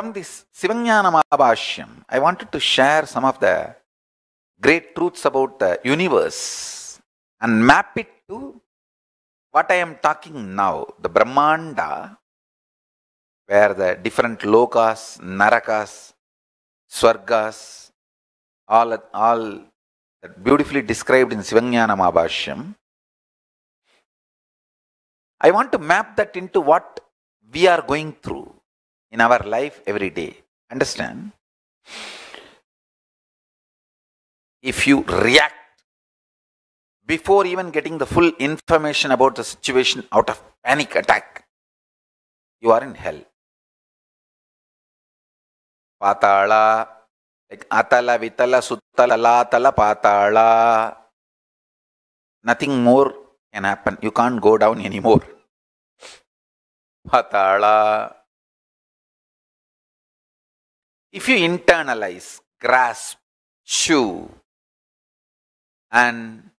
From this Sivajnana Mahabhashyam, I wanted to share some of the great truths about the universe and map it to what I am talking now, the Brahmanda, where the different lokas, narakas, swargas, all, all beautifully described in Sivajnana Mahabhashyam. I want to map that into what we are going through in our life every day. Understand? If you react before even getting the full information about the situation out of panic attack, you are in hell. Patala, like Atala, Vitala, Suttala, Latala, Patala. Nothing more can happen. You can't go down anymore. Patala. If you internalize, grasp, chew, and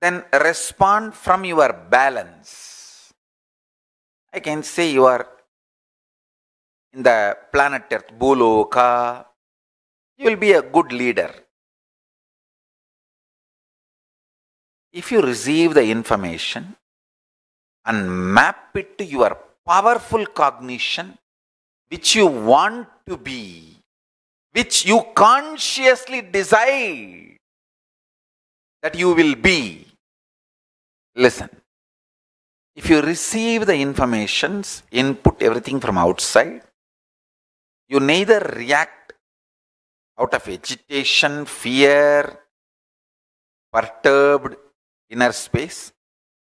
then respond from your balance, I can say you are in the planet Earth, Buloka, you will be a good leader. If you receive the information and map it to your powerful cognition, which you want to be, which you consciously desire, that you will be. Listen, if you receive the informations, input everything from outside, you neither react out of agitation, fear, perturbed inner space,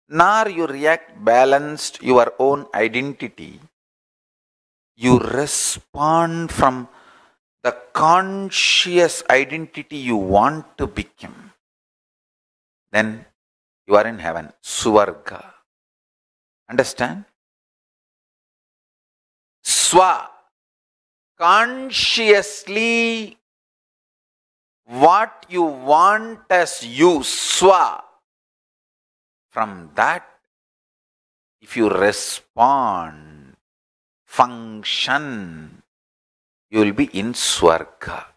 nor you react balanced your own identity you respond from the conscious identity you want to become, then you are in heaven, Suvarga. Understand? Swa, consciously what you want as you, Swa. From that, if you respond, function, you will be in Swarga.